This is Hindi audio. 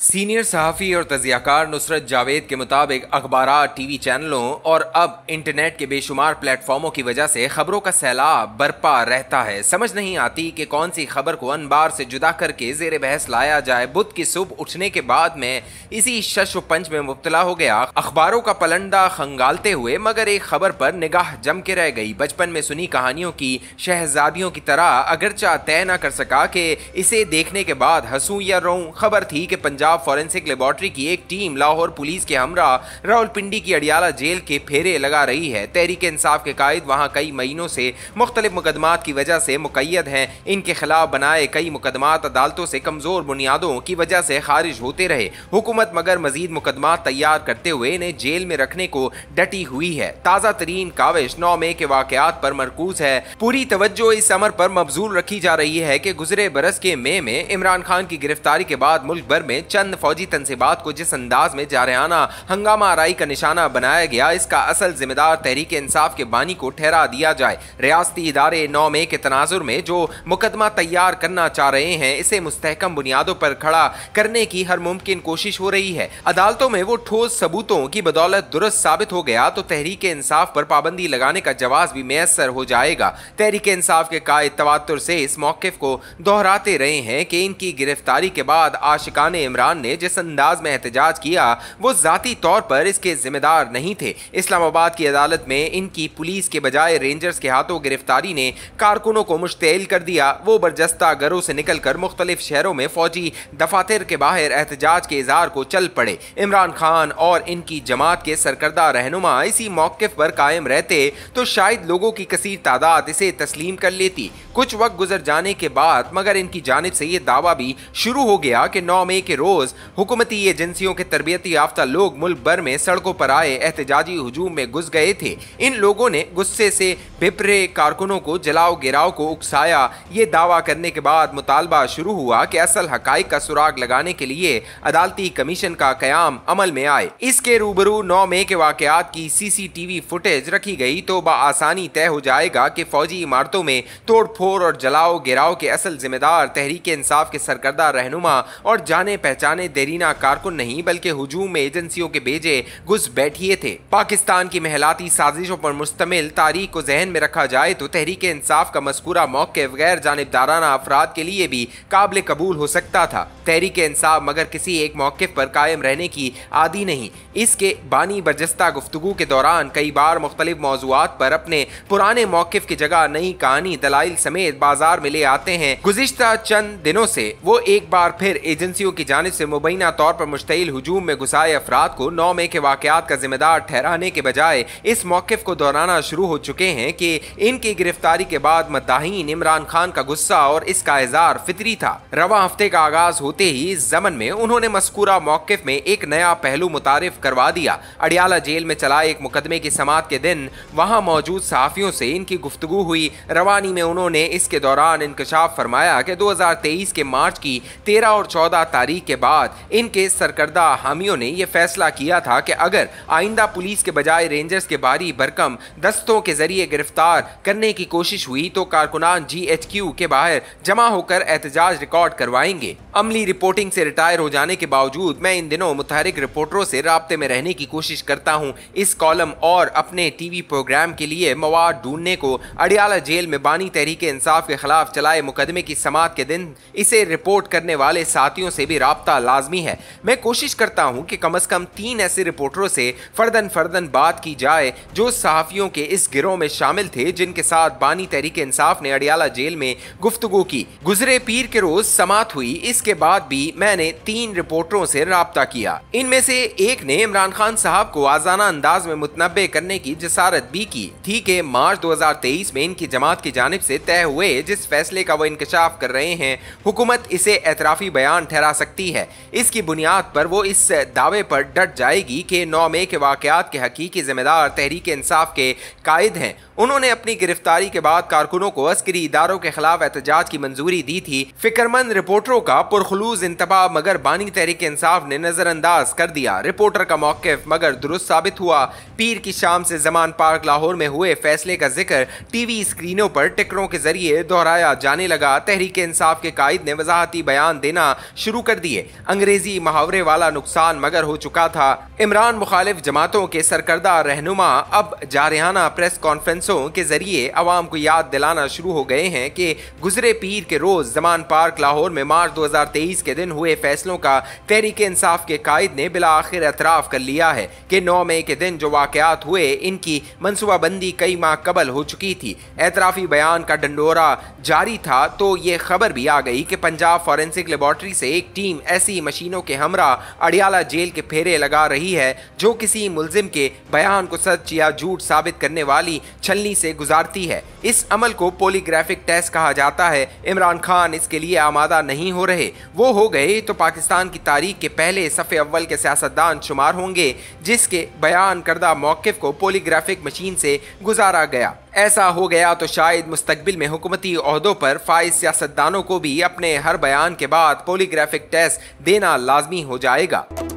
सीनियर सहाफ़ी और तजियाकार नुसरत जावेद के मुताबिक अखबार टीवी चैनलों और अब इंटरनेट के बेशुमार प्लेटफॉर्मों की वजह से खबरों का सैलाब बरपा रहता है समझ नहीं आती कि कौन सी खबर को अनबार से जुदा करके जेर बहस लाया जाए बुध की सुबह उठने के बाद में इसी शश पंच में मुबतला हो गया अखबारों का पलंदा खंगालते हुए मगर एक खबर पर निगाह जम के रह गई बचपन में सुनी कहानियों की शहजादियों की तरह अगरचा तय न कर सका कि इसे देखने के बाद हंसू या रो खबर थी कि पंजाब पंजाब फॉरेंसिक लेबोरेटरी की एक टीम लाहौर पुलिस के हमरा रावलपिंडी की अडियाला जेल के फेरे लगा रही है तहरीक इंसाफ के कायद वहाँ कई महीनों से मुख्तलिफ मुकदमात की वजह से मुकैद हैं इनके खिलाफ बनाए कई मुकदमात अदालतों से कमज़ोर बुनियादों की वजह से खारिज होते रहे हुकूमत मगर मजीद मुकदमा तैयार करते हुए इन्हें जेल में रखने को डटी हुई है ताज़ा तरीन काविश नौ मई के वाकत पर मरकूज है पूरी तवज्जो इस अमर पर मबजूल रखी जा रही है कि गुजरे बरस के मई में इमरान खान की गिरफ्तारी के बाद मुल्क भर में चंद फौजी तनसीबात को जिस अंदाज में जारहाना हंगामा आरई का निशाना बनाया गया इसका असल जिम्मेदार तहरीक इंसाफ के बानी को ठहरा दिया जाए रियाती इदारे नौ मे के तनाजुर में जो मुकदमा तैयार करना चाह रहे हैं इसे मुस्तकम बुनियादों पर खड़ा करने की हर मुमकिन कोशिश हो रही है अदालतों में वो ठोस सबूतों की बदौलत दुरुस्त साबित हो गया तो तहरीक इंसाफ पर पाबंदी लगाने का जवाब भी मैसर हो जाएगा तहरीक इंसाफ के कायद तवातुर से इस मौके को दोहराते रहे हैं कि इनकी गिरफ्तारी के बाद आशिकान इमरान खान ने जिस अंदाज में एहतजाज किया वो ज़ाती तौर पर इसके जिम्मेदार नहीं थे इस्लामाबाद की अदालत में इनकी पुलिस के बजाय रेंजर्स के हाथों गिरफ्तारी ने कारकुनों को मुश्तैल कर दिया वो बरजस्ता घरों से निकल कर मुख्तलिफ शहरों में फौजी दफातर के बाहर एहतजाज के इजहार को चल पड़े इमरान खान और इनकी जमात के सरकर्दा रहनुमा इसी मौके पर कायम रहते तो शायद लोगों की कसीर तादाद इसे तस्लीम कर लेती कुछ वक्त गुजर जाने के बाद मगर इनकी जानब से ये दावा भी शुरू हो गया कि नौ मई के रोज़ रोज हुकूमती एजेंसियों के तरबियती याफ्ता लोग मुल्क भर में सड़कों पर आए एहतजाजी हजूम में घुस गए थे इन लोगों ने गुस्से से बिपरे कारकुनों को जलाओ गिराव को उकसाया ये दावा करने के बाद मुतालबा शुरू हुआ कि असल हक का सुराग लगाने के लिए अदालती कमीशन का क्याम अमल में आए इसके रूबरू नौ मई के वाकत की सीसीटीवी फुटेज रखी गई तो बसानी तय हो जाएगा कि फौजी इमारतों में तोड़फोड़ और जलाओ गिराव के असल जिम्मेदार तहरीक इंसाफ के सरकर्दा रहनुमा और जाने पहचान शाह देरीना कारकुन को नहीं बल्कि हजूम में एजेंसियों के बेजे घुस बैठिए थे पाकिस्तान की महलाती साजिशों पर मुश्तमिल तारीख को जहन में रखा जाए तो तहरीक इंसाफ का मस्कूरा मौके गैर जानबदाराना अफराद के लिए भी काबिल कबूल हो सकता था तहरीक इंसाफ मगर किसी एक मौके पर कायम रहने की आदि नहीं इसके बानी बजस्ता गुफ्तु के दौरान कई बार मुख्तलि मौजूद पर अपने पुराने मौकफ की जगह नई कहानी दलाइल समेत बाजार में ले आते हैं गुजशत चंद दिनों से वो एक बार फिर एजेंसियों की जानब से मुबैना तौर पर मुश्तिल हजूम में घुसाए अफराद को नौ मई के वाकत का जिम्मेदार ठहराने के बजाय इस मौके को दोहराना शुरू हो चुके हैं कि इनकी गिरफ्तारी के बाद मदाहीन इमरान खान का गुस्सा और इसका इजहार फितरी था रवा हफ्ते का आगाज होते ही इस जमन में उन्होंने मस्कूरा मौक़ में एक नया पहलू मुतारफ करवा दिया अडियाला जेल में चलाए एक मुकदमे की समात के दिन वहाँ मौजूद सहाफ़ियों से इनकी गुफ्तु हुई रवानी में उन्होंने इसके दौरान इंकशाफ फरमाया कि दो हज़ार तेईस के मार्च की तेरह और चौदह तारीख के बाद बाद इनके सरकर्दा हामियों ने यह फैसला किया था कि अगर आइंदा पुलिस के बजाय रेंजर्स के बारी भरकम दस्तों के जरिए गिरफ्तार करने की कोशिश हुई तो कारकुनान जी एच क्यू के बाहर जमा होकर एहतजाज रिकॉर्ड करवाएंगे अमली रिपोर्टिंग से रिटायर हो जाने के बावजूद मैं इन दिनों मुतहरिक रिपोर्टरों से रबते में रहने की कोशिश करता हूँ इस कॉलम और अपने टीवी प्रोग्राम के लिए मवाद ढूंढने को अडियाला जेल में बानी तहरीक इंसाफ के खिलाफ चलाए मुकदमे की समात के दिन इसे रिपोर्ट करने वाले साथियों से भी रहा रबता लाजमी है मैं कोशिश करता हूँ कि कम अज़ कम तीन ऐसे रिपोर्टरों से फर्दन फर्दन बात की जाए जो सहाफ़ियों के इस गिरोह में शामिल थे जिनके साथ बानी तहरीक इंसाफ ने अडियाला जेल में गुफ्तगु की गुजरे पीर के रोज़ समात हुई इसके बाद भी मैंने तीन रिपोर्टरों से रबता किया इनमें से एक ने इमरान खान साहब को आजाना अंदाज में मुतनबे करने की जसारत भी की थी कि मार्च 2023 में इनकी जमात की जानब से तय हुए जिस फैसले का वो इंकशाफ कर रहे हैं हुकूमत इसे एतराफ़ी बयान ठहरा सकती है है इसकी बुनियाद पर वो इस दावे पर डट जाएगी कि नौ मई के वाकत के हकीकी जिम्मेदार तहरीक इंसाफ के कायद हैं उन्होंने अपनी गिरफ्तारी के बाद कारकुनों को अस्करी इदारों के खिलाफ एहतजाज की मंजूरी दी थी फिक्रमंद रिपोर्टरों का पुरखलूज इंतबा मगर बानी तहरीक इंसाफ ने नजरअंदाज कर दिया रिपोर्टर का मौकफ मगर दुरुस्त साबित हुआ पीर की शाम से जमान पार्क लाहौर में हुए फैसले का जिक्र टीवी स्क्रीनों पर टिकरों के जरिए दोहराया जाने लगा तहरीक इंसाफ के कायद ने वजाहती बयान देना शुरू कर दिए अंग्रेजी मुहावरे वाला नुकसान मगर हो चुका था इमरान मुखालिफ जमातों के सरकर्दा रहनुमा अब जारहाना प्रेस कॉन्फ्रेंसों के जरिए अवाम को याद दिलाना शुरू हो गए हैं कि गुजरे पीर के रोज़ जमान पार्क लाहौर में मार्च 2023 के दिन हुए फैसलों का तहरीक इंसाफ के कायद ने बिला आखिर एतराफ़ कर लिया है कि नौ मई के दिन जो वाक़ात हुए इनकी मनसूबाबंदी कई माह कबल हो चुकी थी एतराफ़ी बयान का डंडोरा जारी था तो ये खबर भी आ गई कि पंजाब फॉरेंसिक लेबॉर्ट्री से एक टीम ऐसी मशीनों के हमरा अडियाला जेल के फेरे लगा रही है जो किसी मुलजिम के बयान को सच या झूठ साबित करने वाली छलनी से गुजारती है इस अमल को पोलीग्राफिक टेस्ट कहा जाता है इमरान खान इसके लिए आमादा नहीं हो रहे वो हो गए तो पाकिस्तान की तारीख के पहले सफ़े अव्वल के सियासतदान शुमार होंगे जिसके बयान करदा मौक़ को पोलीग्राफिक मशीन से गुजारा गया ऐसा हो गया तो शायद मुस्तबिल में हुकूमती अहदों पर फाइज सियासतदानों को भी अपने हर बयान के बाद पोलीग्राफिक टेस्ट देना लाजमी हो जाएगा